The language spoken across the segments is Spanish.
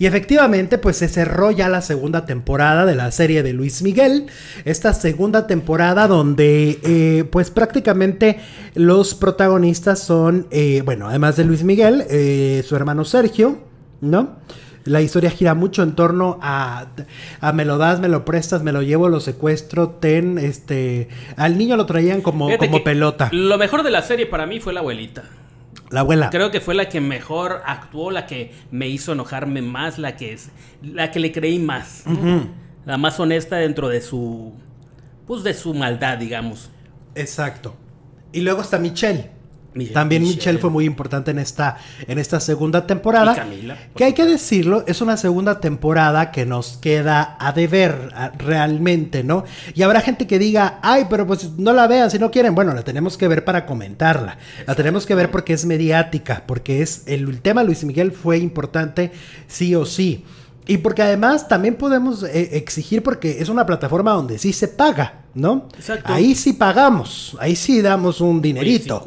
Y efectivamente, pues se cerró ya la segunda temporada de la serie de Luis Miguel. Esta segunda temporada donde, eh, pues prácticamente los protagonistas son, eh, bueno, además de Luis Miguel, eh, su hermano Sergio, ¿no? La historia gira mucho en torno a, me lo das, me lo prestas, me lo llevo, lo secuestro, ten, este, al niño lo traían como, como pelota. Lo mejor de la serie para mí fue la abuelita. La abuela. Creo que fue la que mejor actuó, la que me hizo enojarme más, la que es, la que le creí más. La más honesta dentro de su pues de su maldad, digamos. Exacto. Y luego está Michelle. También Michelle, fue muy importante en esta, en esta segunda temporada. que hay que decirlo, es una segunda temporada que nos queda a deber realmente, ¿no? Y habrá gente que diga, ay, pero pues no la vean si no quieren. Bueno, la tenemos que ver para comentarla. La tenemos que ver porque es mediática, porque es el, el tema Luis Miguel fue importante sí o sí. Y porque además también podemos eh, exigir, porque es una plataforma donde sí se paga, ¿no? Ahí sí pagamos, ahí sí damos un dinerito.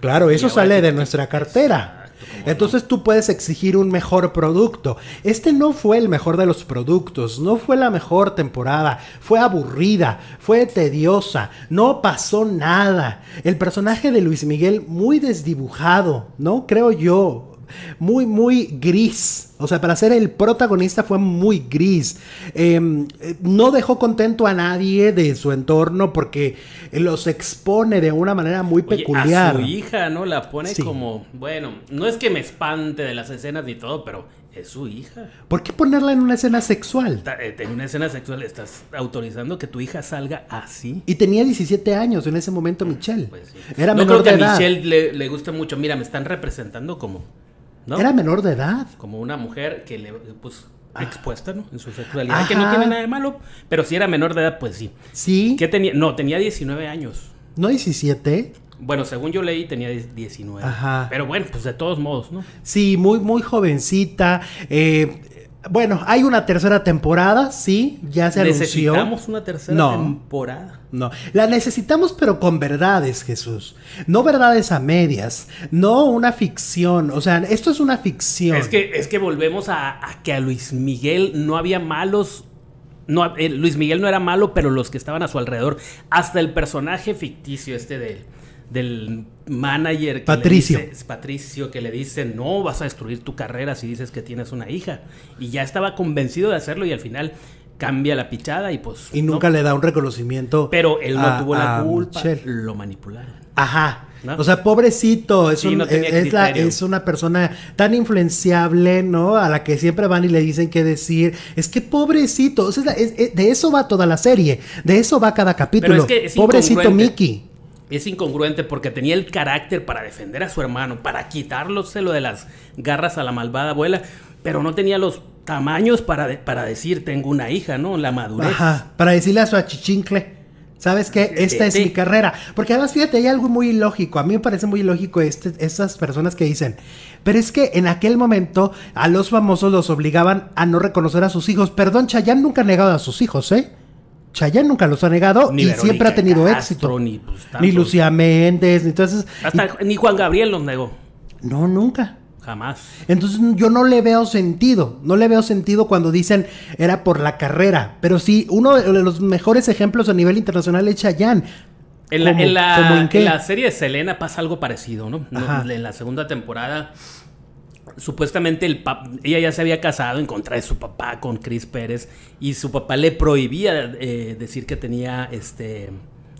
Claro, eso sale de nuestra cartera. Entonces tú puedes exigir un mejor producto. Este no fue el mejor de los productos, no fue la mejor temporada, fue aburrida, fue tediosa, no pasó nada. El personaje de Luis Miguel muy desdibujado, ¿no? Creo yo, muy, muy gris. O sea, para ser el protagonista fue muy gris. Em, eh, no dejó contento a nadie de su entorno porque los expone de una manera muy peculiar. su hija, ¿no? La pone como, bueno, no es que me espante de las escenas ni todo, pero es su hija. ¿Por qué ponerla en una escena sexual? Eh, en una escena sexual estás autorizando que tu hija salga así. Y tenía 17 años en ese momento mm, Michelle. Pues Era no creo que a Michelle le, le guste mucho. Mira, me están representando como era menor de edad. Como una mujer que le, pues, ah. expuesta, ¿no? En su sexualidad, que no tiene nada de malo, pero si era menor de edad, pues sí. Sí. ¿Qué tenía? No, tenía 19 años. No 17. Bueno, según yo leí tenía 19. Ajá. Pero bueno, pues de todos modos, ¿no? Sí, muy, muy jovencita. Eh, bueno, hay una tercera temporada, sí, ya se anunció. ¿Necesitamos una tercera temporada? No, la necesitamos pero con verdades, Jesús. No verdades a medias, no una ficción, o sea, esto es una ficción. Es que, es que volvemos a, que a Luis Miguel no había malos no, eh, Luis Miguel no era malo, pero los que estaban a su alrededor, hasta el personaje ficticio este de él del manager Patricio. Patricio que le dice no vas a destruir tu carrera si dices que tienes una hija y ya estaba convencido de hacerlo y al final cambia la pichada y pues y nunca le da un reconocimiento pero él no tuvo la culpa lo manipularon ajá O sea, pobrecito, e es, una persona tan influenciable, ¿no? A la que siempre van y le dicen qué decir. Es que pobrecito, eh, de eso va toda la serie, de eso va cada capítulo. pobrecito Mickey es incongruente porque tenía el carácter para defender a su hermano, para quitárselo de las garras a la malvada abuela, pero no tenía los tamaños para, para decir tengo una hija, ¿no? La madurez. Ajá, para decirle a su achichincle. ¿Sabes qué? Esta es mi carrera. Porque además, fíjate, hay algo muy ilógico. A mí me parece muy ilógico este, estas personas que dicen, pero es que en aquel momento a los famosos los obligaban a no reconocer a sus hijos. Perdón, Chayanne nunca ha negado a sus hijos, ¿eh? Chayanne nunca los ha negado y siempre ha tenido éxito. Pues, ni, Lucía Méndez, ni entonces. Hasta ni Juan Gabriel los negó. No, nunca. Jamás. Entonces yo no le veo sentido, no le veo sentido cuando dicen era por la carrera, pero sí, uno de los mejores ejemplos a nivel internacional es Chayanne. En la, la, serie de Selena pasa algo parecido, ¿no? En la segunda temporada supuestamente el ella ya se había casado en contra de su papá con Chris Pérez y su papá le prohibía eh, decir que tenía este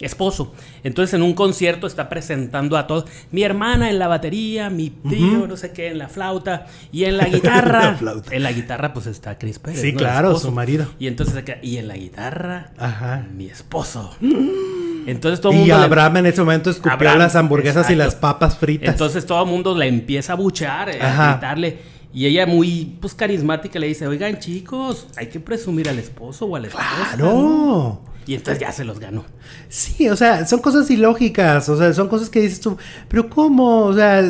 esposo. Entonces en un concierto está presentando a todos, mi hermana en la batería, mi tío, no sé qué, en la flauta y en la guitarra. en la guitarra pues está Chris Pérez. Sí, claro, su marido. Y entonces y en la guitarra, Ajá. mi esposo. Mm. Entonces todo y Abraham en ese momento escupió las hamburguesas y las papas fritas. Entonces todo el mundo la empieza a buchar eh, a gritarle. Y ella muy pues carismática le dice, oigan chicos, hay que presumir al esposo o al la esposa. Claro. ¿no? Y entonces ya se los ganó. Sí, o sea, son cosas ilógicas, o sea, son cosas que dices tú, pero ¿cómo? O sea,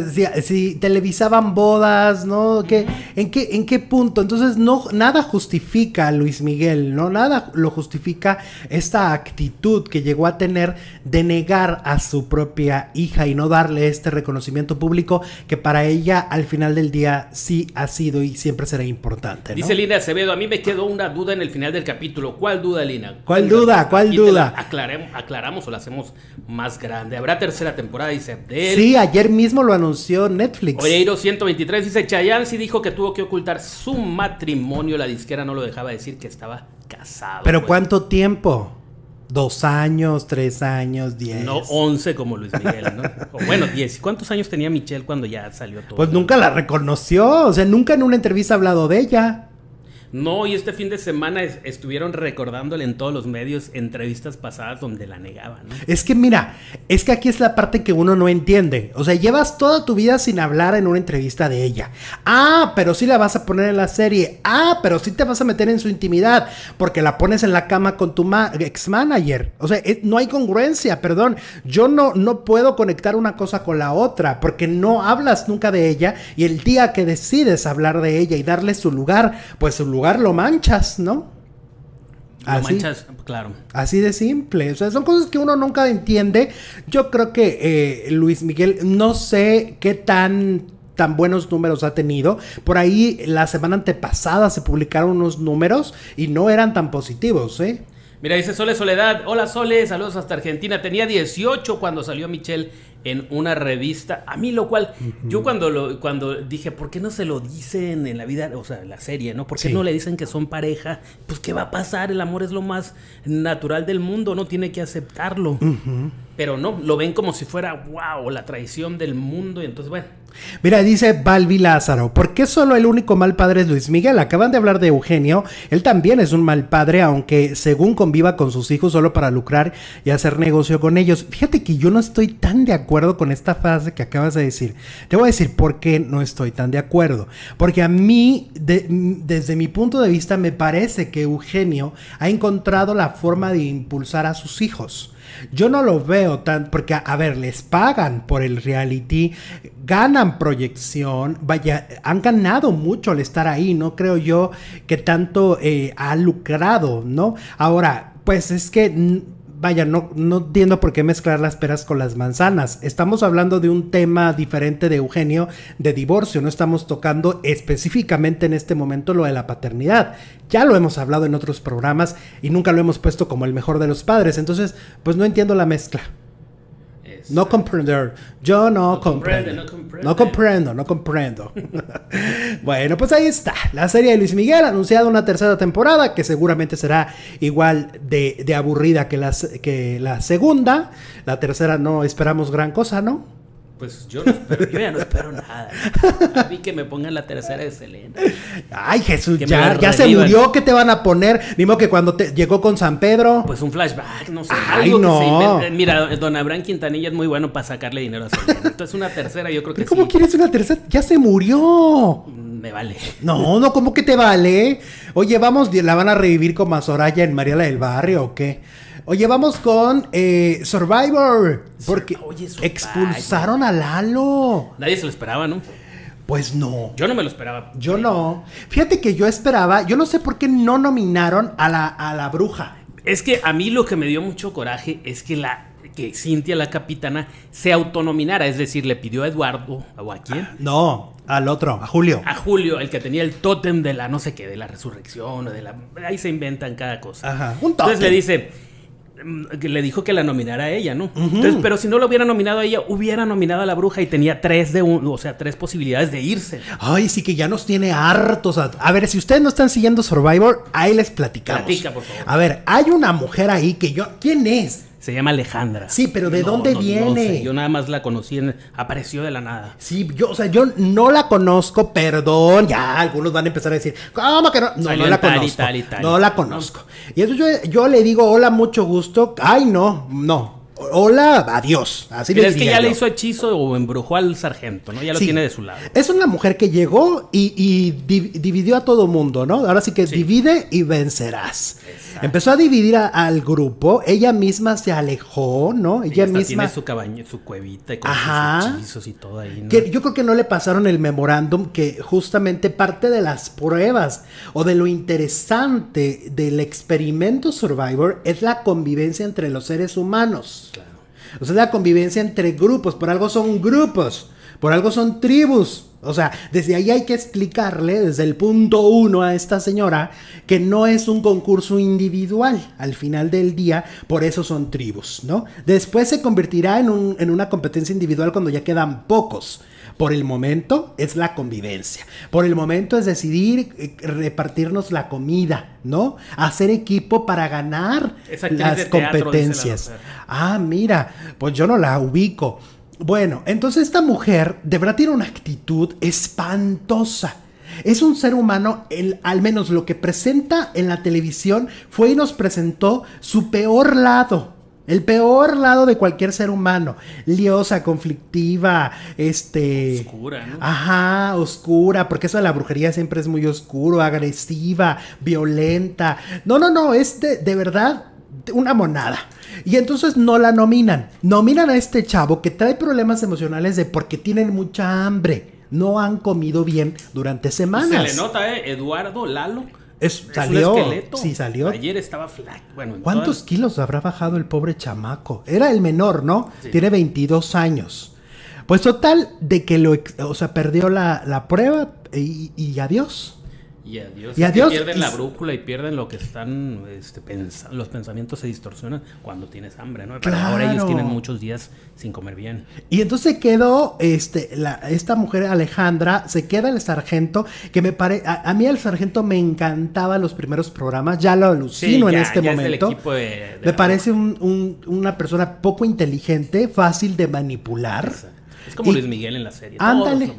si, televisaban bodas, ¿no? en, qué, ¿En qué punto? Entonces, no, nada justifica a Luis Miguel, ¿no? Nada lo justifica esta actitud que llegó a tener de negar a su propia hija y no darle este reconocimiento público que para ella al final del día sí ha sido y siempre será importante. Dice Lina Acevedo, a mí me quedó una duda en el final del capítulo. ¿Cuál duda, Lina? ¿Cuál duda? ¿Cuál duda? Aclaremos, aclaramos o la hacemos más grande. Habrá tercera temporada, dice Sí, ayer mismo lo anunció Netflix. Oreiro 123 dice, Chayanne sí dijo que tuvo que ocultar su matrimonio. La disquera no lo dejaba decir que estaba casado. ¿Pero pues". cuánto tiempo? Dos años, tres años, diez. No, once como Luis Miguel, ¿no? bueno, diez. ¿Cuántos años tenía Michelle cuando ya salió todo? Pues nunca la reconoció. O sea, nunca en una entrevista ha hablado de ella. No, y este fin de semana estuvieron recordándole en todos los medios entrevistas pasadas donde la negaban. Es que mira, es que aquí es la parte que uno no entiende. O sea, llevas toda tu vida sin hablar en una entrevista de ella. Ah, pero sí la vas a poner en la serie. Ah, pero sí te vas a meter en su intimidad porque la pones en la cama con tu ex manager. O sea, no hay congruencia, perdón. Yo no, no puedo conectar una cosa con la otra porque no hablas nunca de ella y el día que decides hablar de ella y darle su lugar, pues su lugar lo manchas, ¿no? Lo manchas, claro. Así de simple. O sea, son cosas que uno nunca entiende. Yo creo que eh, Luis Miguel, no sé qué tan tan buenos números ha tenido. Por ahí la semana antepasada se publicaron unos números y no eran tan positivos, ¿eh? Mira, dice Sole Soledad, hola Sole, saludos hasta Argentina. Tenía 18 cuando salió Michelle en una revista. A mí lo cual, yo cuando, lo, cuando dije, ¿por qué no se lo dicen en la vida, o sea, en la serie, ¿no? ¿Por qué no le dicen que son pareja? Pues ¿qué va a pasar? El amor es lo más natural del mundo, no tiene que aceptarlo. Pero no, lo ven como si fuera, wow, la traición del mundo. Y entonces, bueno Mira, dice Balbi Lázaro, ¿por qué solo el único mal padre es Luis Miguel? Acaban de hablar de Eugenio, él también es un mal padre, aunque según conviva con sus hijos solo para lucrar y hacer negocio con ellos. Fíjate que yo no estoy tan de acuerdo con esta frase que acabas de decir. Te voy a decir por qué no estoy tan de acuerdo. Porque a mí, desde mi punto de vista, me parece que Eugenio ha encontrado la forma de impulsar a sus hijos. Yo no lo veo tan, porque a, ver, les pagan por el reality, ganan proyección, vaya, han ganado mucho al estar ahí, no creo yo que tanto eh, ha lucrado, ¿no? Ahora, pues es que vaya, no, entiendo por qué mezclar las peras con las manzanas. Estamos hablando de un tema diferente de Eugenio de divorcio, no estamos tocando específicamente en este momento lo de la paternidad. Ya lo hemos hablado en otros programas y nunca lo hemos puesto como el mejor de los padres, entonces pues no entiendo la mezcla. No comprender. Yo no, comprendo. no, comprendo, no comprendo. bueno, pues ahí está. La serie de Luis Miguel anunciada anunciado una tercera temporada que seguramente será igual de, de aburrida que, que la segunda. La tercera no esperamos gran cosa, ¿no? Pues yo no espero, nada. A mí que me pongan la tercera excelente Ay, Jesús, ya, se murió. ¿Qué te van a poner? modo que cuando te llegó con San Pedro. Pues un flashback, no sé. algo no. Mira, don Abraham Quintanilla es muy bueno para sacarle dinero a Selena. Entonces una tercera, yo creo que sí ¿Cómo quieres una tercera? Ya se murió. Mm, me vale. No, no, ¿cómo que te vale? Oye, vamos, la van a revivir con Mazoraya en Mariela del Barrio o qué? Oye, vamos con eh, Survivor. Porque expulsaron a Lalo. Nadie se lo esperaba, ¿no? Pues no. Yo no me lo esperaba. Yo no. Fíjate que yo esperaba, yo no sé por qué no nominaron a la, a la bruja. Es que a mí lo que me dio mucho coraje es que la que Cintia la capitana se autonominara, es decir, le pidió a Eduardo a quién? Ah, no, al otro, a Julio. A Julio, el que tenía el tótem de la no sé qué, de la resurrección o de la ahí se inventan cada cosa. Ajá, un tótem. Entonces le dice, Mm, le dijo que la nominara a ella, ¿no? pero si no lo hubiera nominado a ella, hubiera nominado a la bruja y tenía tres de o sea, tres posibilidades de irse. Ay, sí que ya nos tiene hartos. A, a ver, si ustedes no están siguiendo Survivor, ahí les platicamos. Platica, por favor. A ver, hay una mujer ahí que yo. ¿Quién es? Se llama Alejandra. Sí, pero ¿de dónde viene? Yo nada más la conocí, apareció de la nada. Sí, yo, o sea, yo no la conozco, perdón. Ya algunos van a empezar a decir, ¿cómo que no? No, no la conozco. no la conozco. Y eso yo, yo le digo, hola, mucho gusto. Ay, no, no, hola, adiós. Así es que ya le hizo hechizo o embrujó al sargento, ¿no? Ya lo tiene de su lado. Es una mujer que llegó y, dividió a todo mundo, ¿no? Ahora sí que divide y vencerás. Empezó a dividir al grupo, ella misma se alejó, ¿no? Ella, misma. Tiene su su cuevita con sus hechizos y todo ahí. yo creo que no le pasaron el memorándum que justamente parte de las pruebas o de lo interesante del experimento Survivor es la convivencia entre los seres humanos. O sea, la convivencia entre grupos, por algo son grupos, por algo son tribus. O sea, desde ahí hay que explicarle, desde el punto uno a esta señora, que no es un concurso individual. Al final del día, por eso son tribus, ¿no? Después se convertirá en, en una competencia individual cuando ya quedan pocos. Por el momento es la convivencia. Por el momento es decidir eh, repartirnos la comida, ¿no? Hacer equipo para ganar las competencias. ah, mira, pues yo no la ubico. Bueno, entonces esta mujer de verdad tiene una actitud espantosa. Es un ser humano, el, al menos lo que presenta en la televisión fue y nos presentó su peor lado. El peor lado de cualquier ser humano. Liosa, conflictiva, este. Oscura, Ajá, oscura, porque eso de la brujería siempre es muy oscuro, agresiva, violenta. No, no, no, es de, de verdad una monada. Y entonces no la nominan. Nominan a este chavo que trae problemas emocionales de porque tienen mucha hambre. No han comido bien durante semanas. Se le nota, ¿eh? Eduardo Lalo es, salió, un Sí, salió. Ayer estaba flat Bueno, ¿Cuántos kilos habrá bajado el pobre chamaco? Era el menor, ¿no? Tiene 22 años. Pues total, de que lo, o sea, perdió la, prueba y adiós. Y adiós. Y pierden la brújula y pierden lo que están, este, los pensamientos se distorsionan cuando tienes hambre, ¿no? ahora ellos tienen muchos días sin comer bien. Y entonces quedó, este, esta mujer Alejandra, se queda el sargento, que me parece, a, mí el sargento me encantaba los primeros programas, ya lo alucino en este momento. me parece una persona poco inteligente, fácil de manipular. Exacto. Es como Luis Miguel en la serie. Ándale.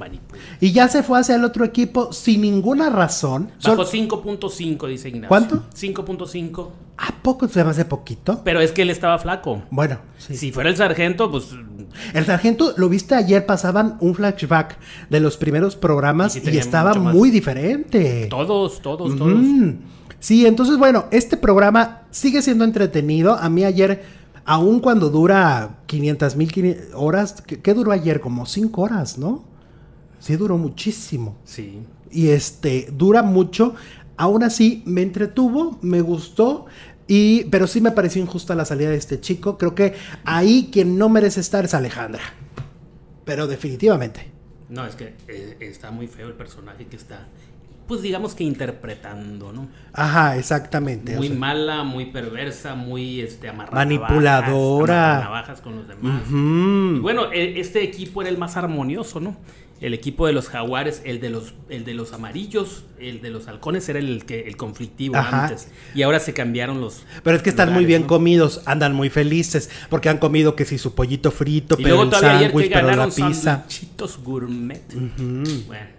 Y ya se fue hacia el otro equipo sin ninguna razón. sólo 5.5, dice Ignacio. ¿Cuánto? 5.5. ¿A poco se me hace poquito? Pero es que él estaba flaco. Bueno. Si fuera el sargento, pues... El sargento, lo viste ayer, pasaban un flashback de los primeros programas y, estaba muy diferente. Todos, todos, todos. Sí, entonces bueno, este programa sigue siendo entretenido. A mí ayer aun cuando dura 500 mil horas, ¿qué, duró ayer? Como 5 horas, ¿no? Sí, duró muchísimo. Sí. Y este, dura mucho. Aún así, me entretuvo, me gustó. Y, pero sí me pareció injusta la salida de este chico. Creo que ahí quien no merece estar es Alejandra. Pero definitivamente. No, es que eh, está muy feo el personaje que está pues digamos que interpretando, ¿no? Ajá, exactamente. Muy mala, muy perversa, muy este, amarrada. Manipuladora. con los demás. bueno, e, este equipo era el más armonioso, ¿no? El equipo de los jaguares, el de los, el de los amarillos, el de los halcones era el que el conflictivo antes. Y ahora se cambiaron los. Pero es que están muy bien comidos, andan muy felices, porque han comido que si su pollito frito, pero sándwich, pero la pizza. gourmet. Bueno.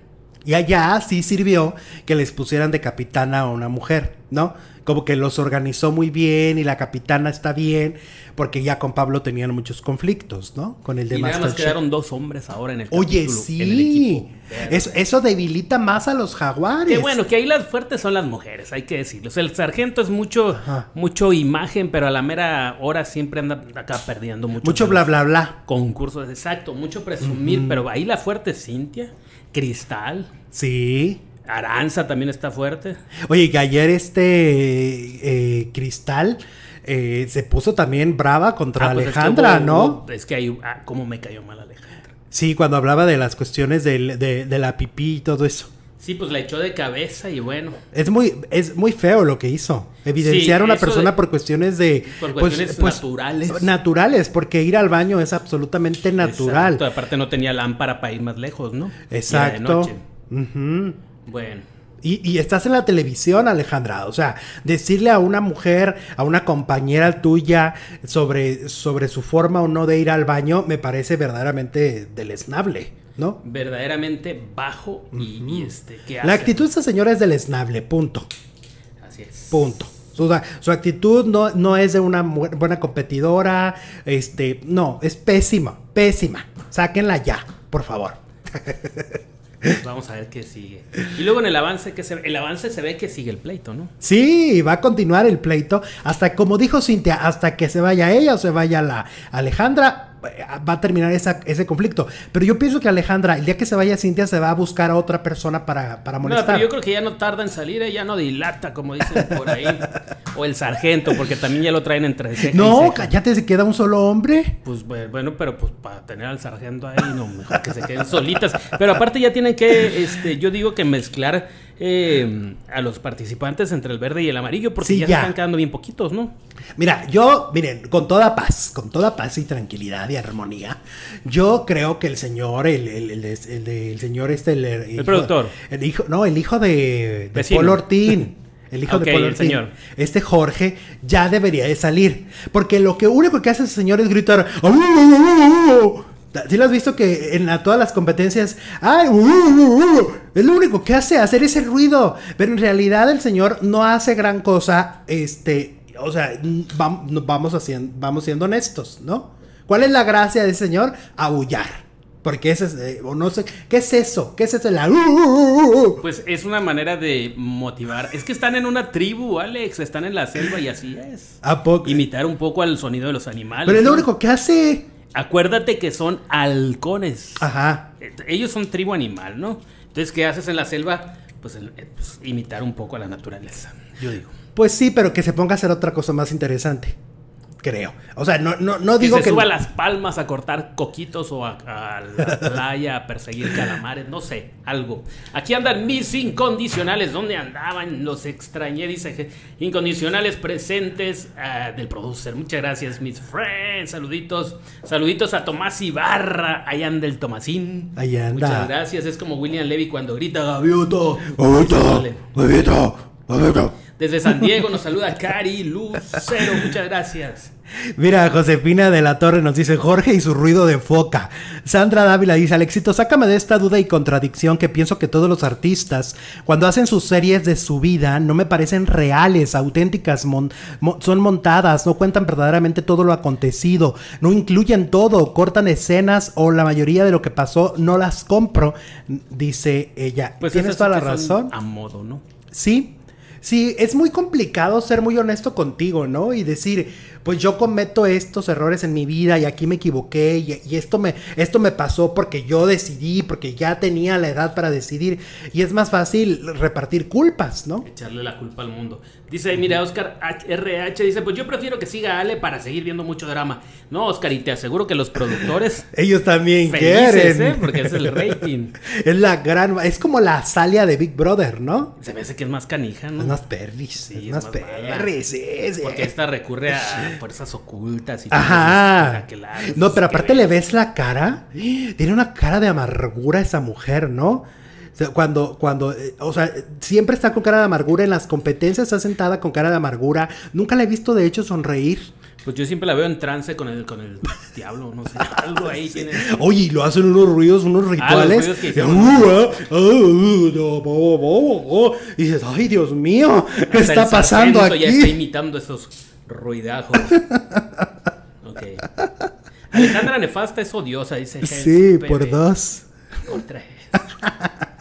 Y allá sí sirvió que les pusieran de capitana a una mujer, ¿no? Como que los organizó muy bien y la capitana está bien, porque ya con Pablo tenían muchos conflictos, ¿no? Con el demás. y nada quedaron dos hombres ahora en el Oye, sí. Eso, debilita más a los jaguares. Que bueno, que ahí las fuertes son las mujeres, hay que decirlo. O sea, el sargento es mucho, mucho imagen, pero a la mera hora siempre anda acá perdiendo mucho. Mucho bla, bla, bla. Concursos, exacto. Mucho presumir, pero ahí la fuerte es Cintia. Cristal. Sí. Aranza también está fuerte. Oye, que ayer este eh, Cristal eh, se puso también brava contra Alejandra, ah, pues ¿no? Es que hay ah, cómo me cayó mal Alejandra. Sí, cuando hablaba de las cuestiones de, de, la pipí y todo eso. Sí, pues la echó de cabeza y bueno. Es muy, es muy feo lo que hizo. Evidenciar a una persona por cuestiones de... Por pues, pues, naturales. naturales, porque ir al baño es absolutamente natural. Exacto. Aparte no tenía lámpara para ir más lejos, ¿no? Exacto. Bueno. Y, y, estás en la televisión, Alejandra. O sea, decirle a una mujer, a una compañera tuya, sobre, sobre su forma o no de ir al baño, me parece verdaderamente deleznable. ¿no? Verdaderamente bajo y, este, La actitud de esta señora es esnable, punto. Así es. Punto. Su, actitud no, no, es de una buena competidora, este, no, es pésima, pésima. Sáquenla ya, por favor. Pues vamos a ver qué sigue. Y luego en el avance que se el avance se ve que sigue el pleito, ¿no? Sí, va a continuar el pleito hasta como dijo Cintia, hasta que se vaya ella o se vaya la Alejandra va a terminar ese conflicto. Pero yo pienso que Alejandra, el día que se vaya Cintia, se va a buscar a otra persona para, para molestar. No, pero yo creo que ya no tarda en salir, ella ¿eh? no dilata, como dicen por ahí. o el sargento, porque también ya lo traen entre ceja No, cállate, se queda un solo hombre. Pues bueno, pero pues para tener al sargento ahí, no, mejor que se queden solitas. Pero aparte ya tienen que, este, yo digo que mezclar eh, a los participantes entre el verde y el amarillo, porque ya, se están quedando bien poquitos, ¿no? Mira, yo, miren, con toda paz, con toda paz y tranquilidad y armonía, yo creo que el señor, el, el, señor este, el, productor. El hijo, no, el hijo de, Paul El hijo de Paul señor. Este Jorge ya debería de salir. Porque lo que único que hace el señor es gritar. ¡Oh, si lo has visto que en todas las competencias, ¡ay! Uh, uh, uh, uh, es lo único que hace, hacer ese ruido. Pero en realidad el señor no hace gran cosa, este, o sea, vamos, vamos siendo honestos, ¿no? ¿Cuál es la gracia del señor? Aullar. Porque ese es, eh, no sé, ¿qué es eso? ¿Qué es eso? La, Pues es una manera de motivar. Es que están en una tribu, Alex, están en la selva y así es. ¿A poco? Imitar un poco al sonido de los animales. Pero es lo único que hace. Acuérdate que son halcones. Ajá. Ellos son tribu animal, ¿no? Entonces, ¿qué haces en la selva? Pues, eh, pues imitar un poco a la naturaleza, yo digo. Pues sí, pero que se ponga a hacer otra cosa más interesante. Creo. O sea, no, no, no digo que. Se suba a las palmas a cortar coquitos o a, la playa a perseguir calamares, no sé, algo. Aquí andan mis incondicionales. ¿Dónde andaban? Los extrañé, dice. Incondicionales presentes ah, del producer. Muchas gracias, mis friends. Saluditos. Saluditos a Tomás Ibarra. Allá anda el Tomasín. anda. Muchas gracias. Es como William Levy cuando grita Gavioto. Gavioto. Gavioto. Gavioto. Desde San Diego nos saluda Cari Lucero, muchas gracias. Mira, Josefina de la Torre nos dice Jorge y su ruido de foca. Sandra Dávila dice, Alexito, sácame de esta duda y contradicción que pienso que todos los artistas, cuando hacen sus series de su vida, no me parecen reales, auténticas, son montadas, no cuentan verdaderamente todo lo acontecido, no incluyen todo, cortan escenas o la mayoría de lo que pasó no las compro, dice ella. Pues Tienes toda la razón. A modo, ¿no? Sí, Sí, es muy complicado ser muy honesto contigo, ¿no? Y decir, pues yo cometo estos errores en mi vida y aquí me equivoqué y, esto, me, esto me pasó porque yo decidí, porque ya tenía la edad para decidir. Y es más fácil repartir culpas, ¿no? Echarle la culpa al mundo. Dice, mira, Oscar RH dice, pues yo prefiero que siga Ale para seguir viendo mucho drama. No, Oscar, y te aseguro que los productores... Ellos también quieren. ¿eh? Porque es el rating. es la gran... Es como la salia de Big Brother, ¿no? Se me hace que es más canija, ¿no? Es más perris. Sí, es más, perris. porque esta recurre a fuerzas ocultas y... Ajá. no, pero aparte le ves la cara. Tiene una cara de amargura esa mujer, ¿no? cuando, cuando, eh, o sea, siempre está con cara de amargura, en las competencias está sentada con cara de amargura. Nunca la he visto, de hecho, sonreír. Pues yo siempre la veo en trance con el, con el diablo, no sé, algo ahí tiene. Oye, y lo hacen unos ruidos, unos rituales. Y dices, ay Dios mío, ¿qué está pasando aquí? Ya está imitando esos ruidajos. ok. Alejandra Nefasta es odiosa, dice. Sí, por dos. tres